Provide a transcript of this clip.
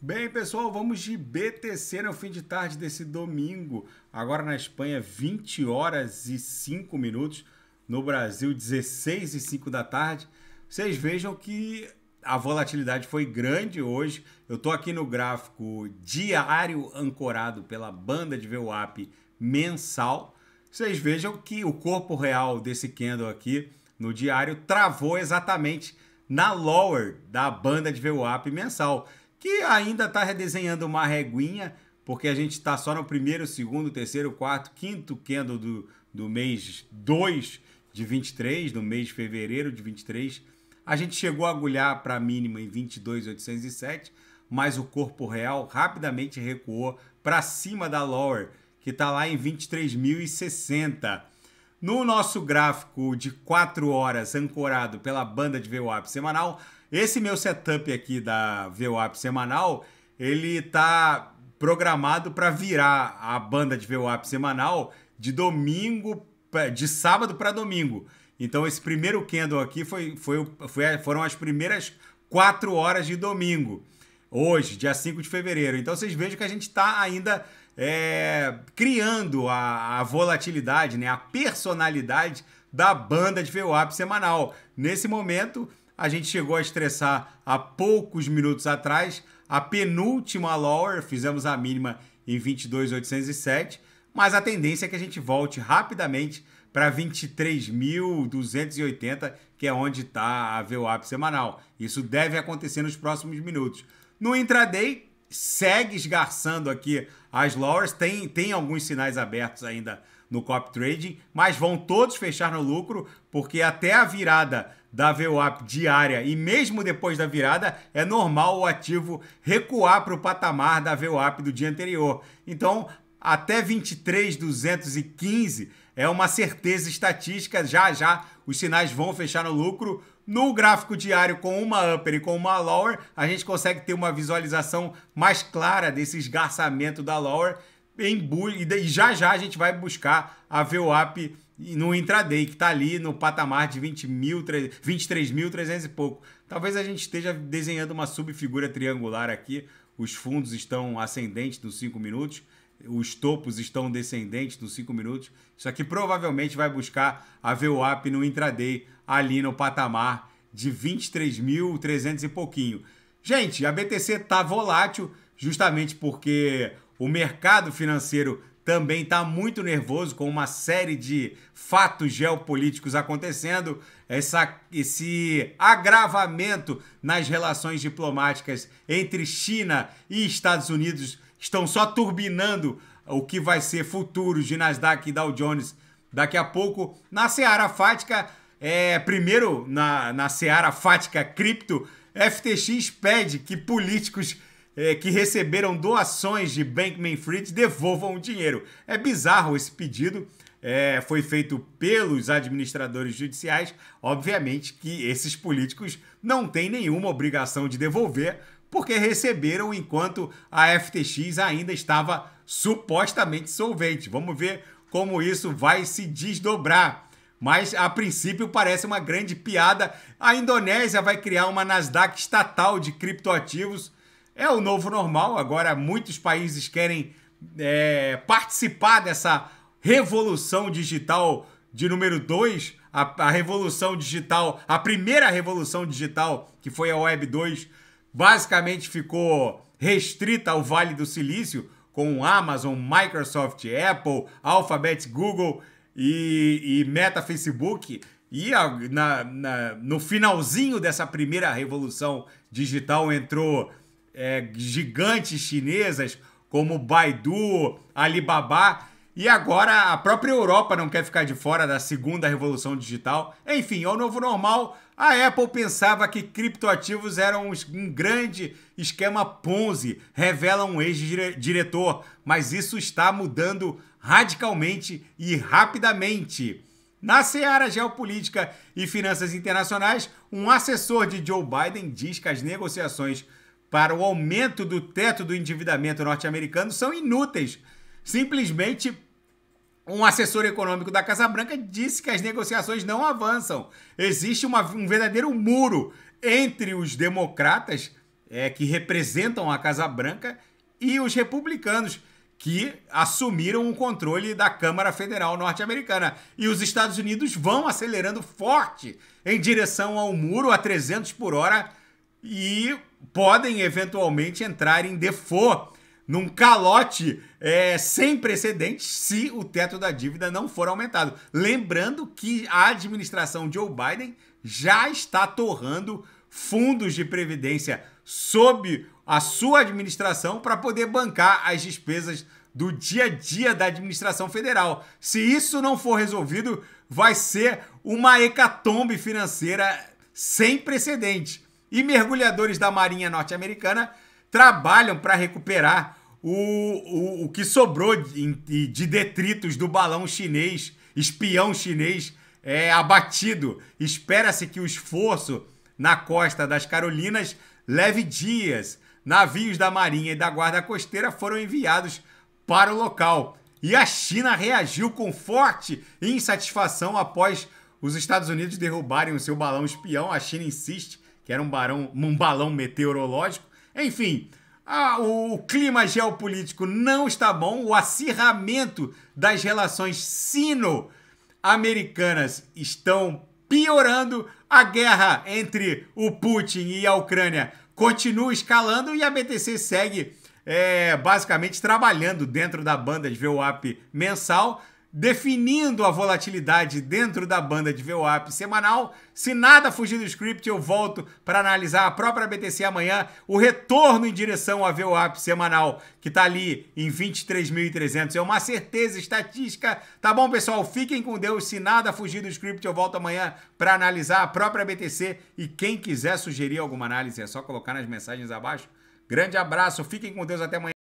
Bem, pessoal, vamos de BTC no né? fim de tarde desse domingo. Agora na Espanha, 20 horas e 5 minutos. No Brasil, 16 e 5 da tarde. Vocês vejam que a volatilidade foi grande hoje. Eu estou aqui no gráfico diário ancorado pela banda de VWAP mensal. Vocês vejam que o corpo real desse candle aqui no diário travou exatamente na lower da banda de VWAP mensal que ainda está redesenhando uma reguinha, porque a gente está só no primeiro, segundo, terceiro, quarto, quinto candle do, do mês 2 de 23, no mês de fevereiro de 23. A gente chegou a agulhar para a mínima em 22,807, mas o corpo real rapidamente recuou para cima da lower, que está lá em 23.060. No nosso gráfico de 4 horas ancorado pela banda de VWAP semanal, esse meu setup aqui da VWAP semanal, ele tá programado para virar a banda de VWAP semanal de domingo, de sábado para domingo. Então esse primeiro candle aqui foi, foi, foi, foram as primeiras quatro horas de domingo, hoje, dia 5 de fevereiro. Então vocês vejam que a gente está ainda é, criando a, a, volatilidade, né? a personalidade da banda de VWAP semanal. Nesse momento, a gente chegou a estressar há poucos minutos atrás a penúltima lower, fizemos a mínima em 22.807, mas a tendência é que a gente volte rapidamente para 23.280, que é onde está a VWAP semanal. Isso deve acontecer nos próximos minutos. No intraday, segue esgarçando aqui as lowers, tem, tem alguns sinais abertos ainda no cop trading, mas vão todos fechar no lucro, porque até a virada da VWAP diária e mesmo depois da virada, é normal o ativo recuar para o patamar da VWAP do dia anterior. Então, até 23,215 é uma certeza estatística. Já já os sinais vão fechar no lucro. No gráfico diário, com uma upper e com uma lower, a gente consegue ter uma visualização mais clara desse esgarçamento da lower. Em e já já a gente vai buscar a VWAP no intraday, que está ali no patamar de 23.300 e pouco. Talvez a gente esteja desenhando uma subfigura triangular aqui. Os fundos estão ascendentes nos 5 minutos, os topos estão descendentes nos 5 minutos. Isso aqui provavelmente vai buscar a VWAP no intraday, ali no patamar de 23.300 e pouquinho. Gente, a BTC está volátil justamente porque o mercado financeiro também está muito nervoso com uma série de fatos geopolíticos acontecendo, essa, esse agravamento nas relações diplomáticas entre China e Estados Unidos estão só turbinando o que vai ser futuro de Nasdaq e Dow Jones daqui a pouco. Na Seara Fática, é, primeiro na, na Seara Fática Cripto, FTX pede que políticos é, que receberam doações de Bankman Fried devolvam o dinheiro. É bizarro esse pedido. É, foi feito pelos administradores judiciais. Obviamente que esses políticos não têm nenhuma obrigação de devolver, porque receberam enquanto a FTX ainda estava supostamente solvente. Vamos ver como isso vai se desdobrar. Mas a princípio parece uma grande piada. A Indonésia vai criar uma Nasdaq estatal de criptoativos é o novo normal, agora muitos países querem é, participar dessa revolução digital de número 2, a, a, revolução digital, a primeira revolução digital, que foi a Web 2, basicamente ficou restrita ao Vale do Silício, com Amazon, Microsoft, Apple, Alphabet, Google e, e Meta Facebook. E a, na, na, no finalzinho dessa primeira revolução digital entrou é, gigantes chinesas como Baidu, Alibaba e agora a própria Europa não quer ficar de fora da segunda revolução digital. Enfim, ao novo normal, a Apple pensava que criptoativos eram um grande esquema Ponzi, revela um ex-diretor, mas isso está mudando radicalmente e rapidamente. Na seara geopolítica e finanças internacionais, um assessor de Joe Biden diz que as negociações para o aumento do teto do endividamento norte-americano são inúteis. Simplesmente um assessor econômico da Casa Branca disse que as negociações não avançam. Existe uma, um verdadeiro muro entre os democratas, é, que representam a Casa Branca, e os republicanos, que assumiram o controle da Câmara Federal norte-americana. E os Estados Unidos vão acelerando forte em direção ao muro a 300 por hora e podem eventualmente entrar em default num calote é, sem precedentes se o teto da dívida não for aumentado. Lembrando que a administração Joe Biden já está torrando fundos de previdência sob a sua administração para poder bancar as despesas do dia a dia da administração federal. Se isso não for resolvido, vai ser uma hecatombe financeira sem precedente. E mergulhadores da Marinha Norte-Americana trabalham para recuperar o, o, o, que sobrou de, de detritos do balão chinês, espião chinês é, abatido. Espera-se que o esforço na costa das Carolinas leve dias. Navios da Marinha e da Guarda Costeira foram enviados para o local. E a China reagiu com forte insatisfação após os Estados Unidos derrubarem o seu balão espião. A China insiste que era um, barão, um balão meteorológico. Enfim, o clima geopolítico não está bom, o acirramento das relações sino-americanas estão piorando, a guerra entre o Putin e a Ucrânia continua escalando e a BTC segue é, basicamente trabalhando dentro da banda de VWAP mensal definindo a volatilidade dentro da banda de VWAP semanal. Se nada fugir do script, eu volto para analisar a própria BTC amanhã, o retorno em direção à VWAP semanal, que está ali em 23.300. É uma certeza estatística. Tá bom, pessoal? Fiquem com Deus. Se nada fugir do script, eu volto amanhã para analisar a própria BTC. E quem quiser sugerir alguma análise, é só colocar nas mensagens abaixo. Grande abraço, fiquem com Deus até amanhã.